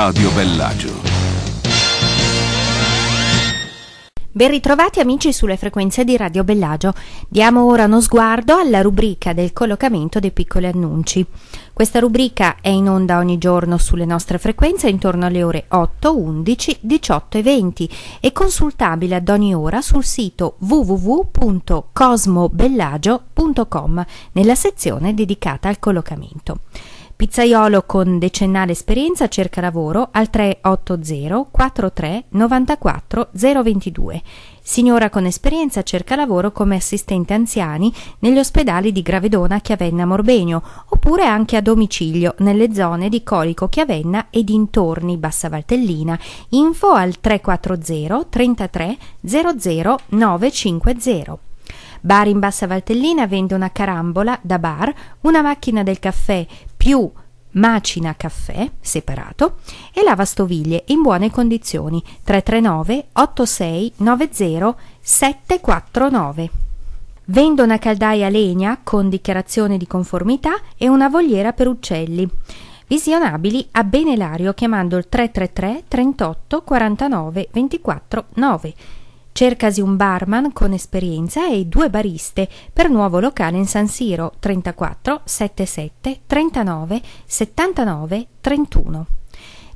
Radio Bellagio. Ben ritrovati amici sulle frequenze di Radio Bellagio. Diamo ora uno sguardo alla rubrica del collocamento dei piccoli annunci. Questa rubrica è in onda ogni giorno sulle nostre frequenze intorno alle ore 8, 11, 18 e 20 e consultabile ad ogni ora sul sito www.cosmobellagio.com nella sezione dedicata al collocamento. Pizzaiolo con decennale esperienza cerca lavoro al 380 43 94 022. Signora con esperienza cerca lavoro come assistente anziani negli ospedali di Gravedona, Chiavenna, Morbegno, oppure anche a domicilio nelle zone di Colico, Chiavenna e dintorni Bassa Valtellina. Info al 340 33 00 950. Bar in Bassa Valtellina vende una carambola da bar, una macchina del caffè più macina caffè separato e lavastoviglie in buone condizioni 339 86 90 749. Vendo una caldaia legna con dichiarazione di conformità e una vogliera per uccelli. Visionabili a Benelario chiamando il 333 38 49 24 9. Cercasi un barman con esperienza e due bariste per nuovo locale in San Siro 34 77 39 79 31.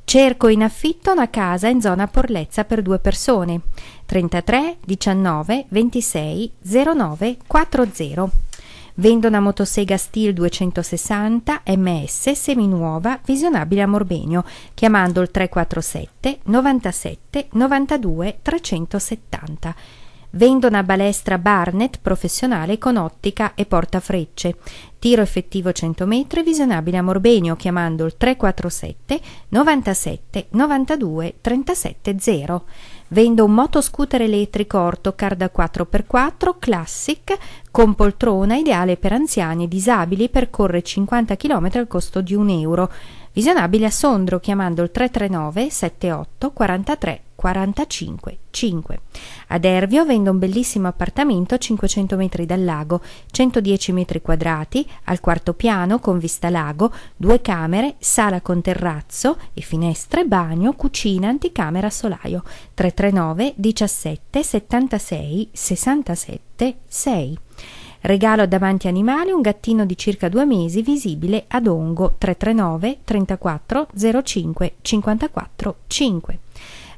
Cerco in affitto una casa in zona Porlezza per due persone 33 19 26 09 40 Vendo una motosega Steel 260 MS seminuova visionabile a Morbenio chiamando il 347 97 92 370. Vendo una balestra Barnet professionale con ottica e portafrecce. Tiro effettivo 100 metri visionabile a Morbenio chiamando il 347 97 92 37 Vendo un motoscooter elettrico orto Carda 4x4 Classic con poltrona ideale per anziani e disabili, percorre 50 km al costo di un euro. Visionabile a Sondro chiamando il 339 78 43 45 5. Ad Ervio vende un bellissimo appartamento a 500 metri dal lago, 110 metri quadrati, al quarto piano con vista lago, due camere, sala con terrazzo e finestre, bagno, cucina, anticamera, solaio. 339 17 76 67 6. Regalo davanti animali un gattino di circa due mesi visibile ad Ongo 339 34 05 54 5.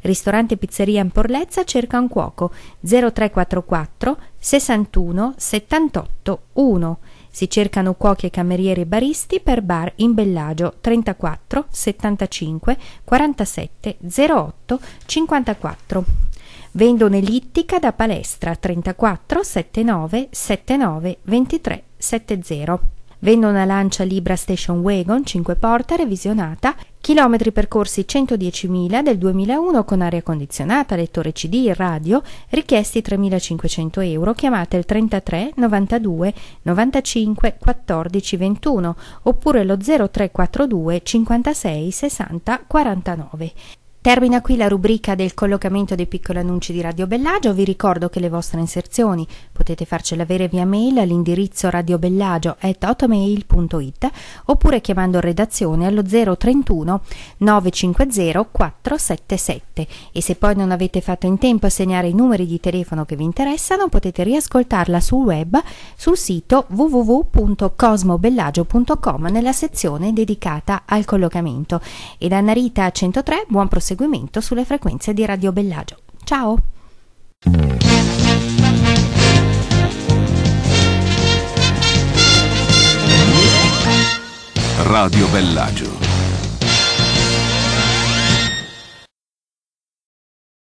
Ristorante Pizzeria in Porlezza cerca un cuoco 0344 61 78 1. Si cercano cuochi e camerieri e baristi per bar in Bellagio 34 75 47 08 54. Vendono ellittica da palestra 34 79 79 23 70. Vendono una lancia Libra Station Wagon 5 porta revisionata Chilometri percorsi 110.000 del 2001 con aria condizionata, lettore CD, radio, richiesti 3.500 euro, chiamate il 33 92 95 14 21 oppure lo 0342 56 60 49. Termina qui la rubrica del collocamento dei piccoli annunci di Radio Bellagio. Vi ricordo che le vostre inserzioni potete farcele avere via mail all'indirizzo radiobellagio.it oppure chiamando redazione allo 031 950 477. E se poi non avete fatto in tempo a segnare i numeri di telefono che vi interessano, potete riascoltarla sul web sul sito www.cosmobellagio.com nella sezione dedicata al collocamento. Ed Anna Rita 103, buon proseguimento proseguimento sulle frequenze di Radio Bellagio. Ciao! Radio Bellagio